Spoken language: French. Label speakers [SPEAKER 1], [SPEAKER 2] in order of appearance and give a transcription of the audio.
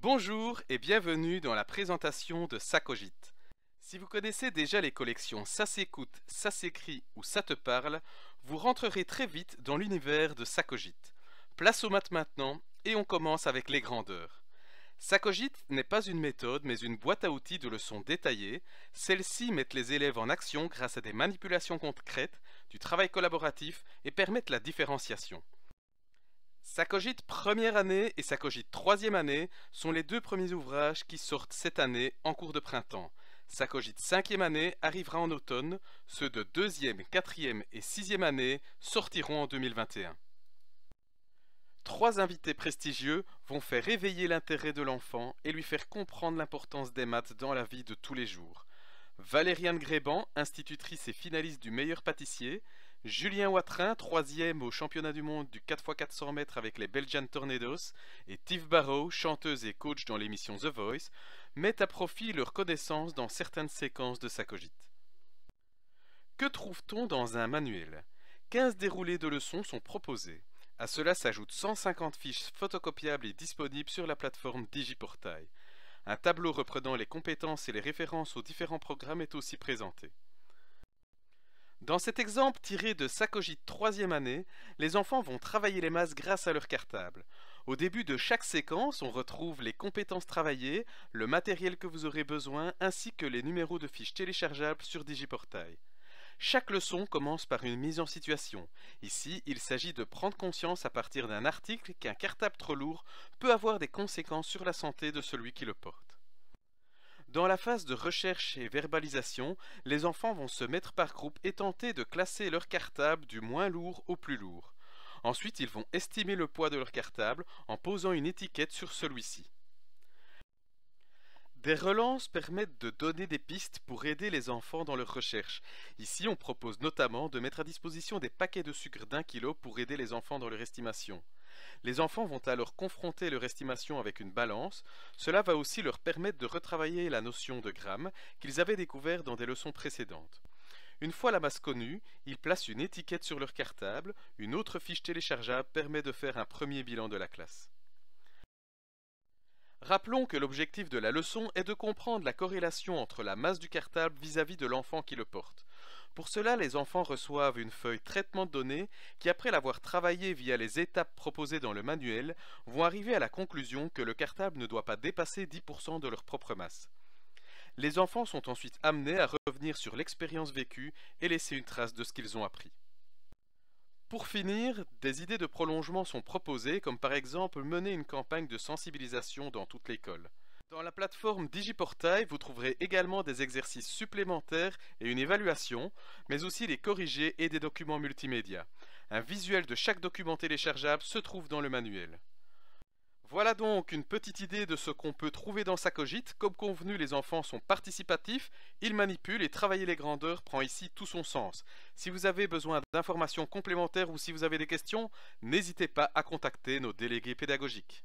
[SPEAKER 1] Bonjour et bienvenue dans la présentation de Sacogite. Si vous connaissez déjà les collections Ça s'écoute, Ça s'écrit ou Ça te parle, vous rentrerez très vite dans l'univers de Sacogite. Place au maths maintenant et on commence avec les grandeurs. Sacogite n'est pas une méthode mais une boîte à outils de leçons détaillées. Celles-ci mettent les élèves en action grâce à des manipulations concrètes, du travail collaboratif et permettent la différenciation. Sakojit première année et Sakojit troisième année sont les deux premiers ouvrages qui sortent cette année en cours de printemps. Sakojit cinquième année arrivera en automne, ceux de deuxième, quatrième et sixième année sortiront en 2021. Trois invités prestigieux vont faire éveiller l'intérêt de l'enfant et lui faire comprendre l'importance des maths dans la vie de tous les jours. Valériane Gréban, institutrice et finaliste du meilleur pâtissier, Julien Watrin, troisième au championnat du monde du 4x400 mètres avec les Belgian Tornadoes, et Tiff Barrow, chanteuse et coach dans l'émission The Voice, mettent à profit leurs connaissances dans certaines séquences de Sacogite. Que trouve-t-on dans un manuel 15 déroulés de leçons sont proposés. À cela s'ajoutent 150 fiches photocopiables et disponibles sur la plateforme Digiportail. Un tableau reprenant les compétences et les références aux différents programmes est aussi présenté. Dans cet exemple tiré de Sakogi 3e année, les enfants vont travailler les masses grâce à leur cartable. Au début de chaque séquence, on retrouve les compétences travaillées, le matériel que vous aurez besoin ainsi que les numéros de fiches téléchargeables sur Digiportail. Chaque leçon commence par une mise en situation. Ici, il s'agit de prendre conscience à partir d'un article qu'un cartable trop lourd peut avoir des conséquences sur la santé de celui qui le porte. Dans la phase de recherche et verbalisation, les enfants vont se mettre par groupe et tenter de classer leur cartable du moins lourd au plus lourd. Ensuite, ils vont estimer le poids de leur cartable en posant une étiquette sur celui-ci. Des relances permettent de donner des pistes pour aider les enfants dans leur recherche. Ici, on propose notamment de mettre à disposition des paquets de sucre d'un kilo pour aider les enfants dans leur estimation. Les enfants vont alors confronter leur estimation avec une balance. Cela va aussi leur permettre de retravailler la notion de gramme qu'ils avaient découvert dans des leçons précédentes. Une fois la masse connue, ils placent une étiquette sur leur cartable, une autre fiche téléchargeable permet de faire un premier bilan de la classe. Rappelons que l'objectif de la leçon est de comprendre la corrélation entre la masse du cartable vis-à-vis de l'enfant qui le porte. Pour cela, les enfants reçoivent une feuille traitement de données qui, après l'avoir travaillée via les étapes proposées dans le manuel, vont arriver à la conclusion que le cartable ne doit pas dépasser 10% de leur propre masse. Les enfants sont ensuite amenés à revenir sur l'expérience vécue et laisser une trace de ce qu'ils ont appris. Pour finir, des idées de prolongement sont proposées, comme par exemple mener une campagne de sensibilisation dans toute l'école. Dans la plateforme Digiportail, vous trouverez également des exercices supplémentaires et une évaluation, mais aussi les corrigés et des documents multimédia. Un visuel de chaque document téléchargeable se trouve dans le manuel. Voilà donc une petite idée de ce qu'on peut trouver dans sa cogite. Comme convenu, les enfants sont participatifs, ils manipulent et travailler les grandeurs prend ici tout son sens. Si vous avez besoin d'informations complémentaires ou si vous avez des questions, n'hésitez pas à contacter nos délégués pédagogiques.